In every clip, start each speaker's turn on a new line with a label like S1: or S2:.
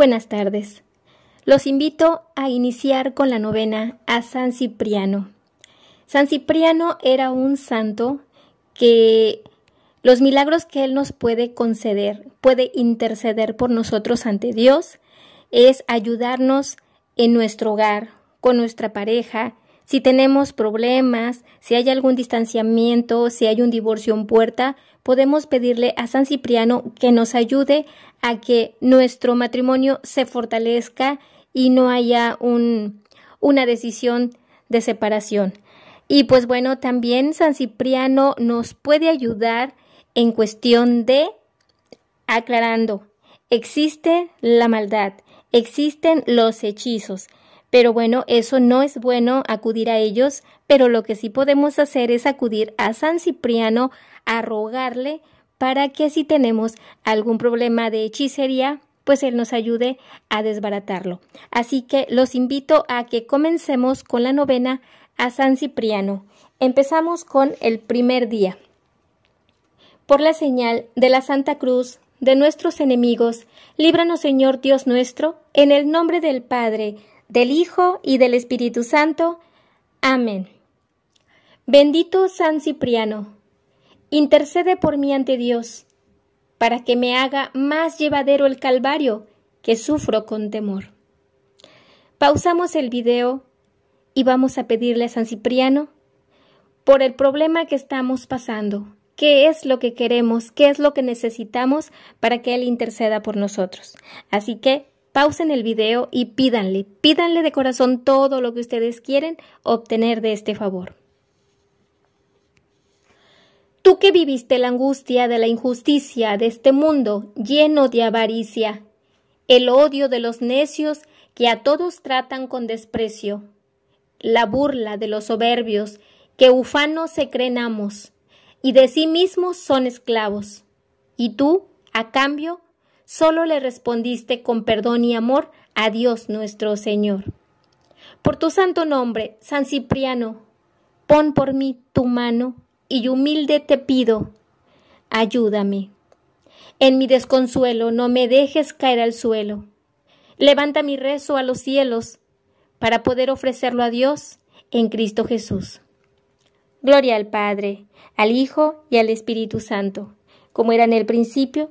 S1: Buenas tardes. Los invito a iniciar con la novena a San Cipriano. San Cipriano era un santo que los milagros que él nos puede conceder, puede interceder por nosotros ante Dios, es ayudarnos en nuestro hogar, con nuestra pareja, si tenemos problemas, si hay algún distanciamiento, si hay un divorcio en puerta, podemos pedirle a San Cipriano que nos ayude a que nuestro matrimonio se fortalezca y no haya una decisión de separación. Y pues bueno, también San Cipriano nos puede ayudar en cuestión de aclarando, existe la maldad, existen los hechizos, pero bueno, eso no es bueno acudir a ellos, pero lo que sí podemos hacer es acudir a San Cipriano a rogarle para que si tenemos algún problema de hechicería, pues él nos ayude a desbaratarlo. Así que los invito a que comencemos con la novena a San Cipriano. Empezamos con el primer día. Por la señal de la Santa Cruz de nuestros enemigos, líbranos Señor Dios nuestro, en el nombre del Padre, del Hijo y del Espíritu Santo. Amén. Bendito San Cipriano, intercede por mí ante Dios, para que me haga más llevadero el Calvario que sufro con temor. Pausamos el video y vamos a pedirle a San Cipriano por el problema que estamos pasando, qué es lo que queremos, qué es lo que necesitamos para que Él interceda por nosotros. Así que pausen el video y pídanle, pídanle de corazón todo lo que ustedes quieren obtener de este favor. Tú que viviste la angustia de la injusticia de este mundo lleno de avaricia, el odio de los necios que a todos tratan con desprecio, la burla de los soberbios que ufanos se creen amos y de sí mismos son esclavos, y tú, a cambio, solo le respondiste con perdón y amor a Dios nuestro Señor. Por tu santo nombre, San Cipriano, pon por mí tu mano y humilde te pido, ayúdame. En mi desconsuelo no me dejes caer al suelo. Levanta mi rezo a los cielos para poder ofrecerlo a Dios en Cristo Jesús. Gloria al Padre, al Hijo y al Espíritu Santo, como era en el principio,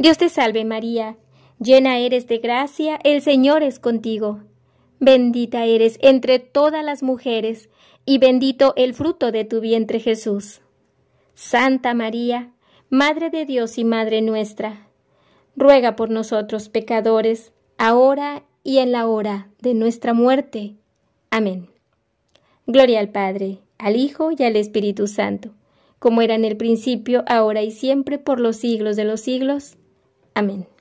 S1: Dios te salve María, llena eres de gracia, el Señor es contigo. Bendita eres entre todas las mujeres, y bendito el fruto de tu vientre Jesús. Santa María, Madre de Dios y Madre nuestra, ruega por nosotros pecadores, ahora y en la hora de nuestra muerte. Amén. Gloria al Padre, al Hijo y al Espíritu Santo, como era en el principio, ahora y siempre, por los siglos de los siglos. Amén.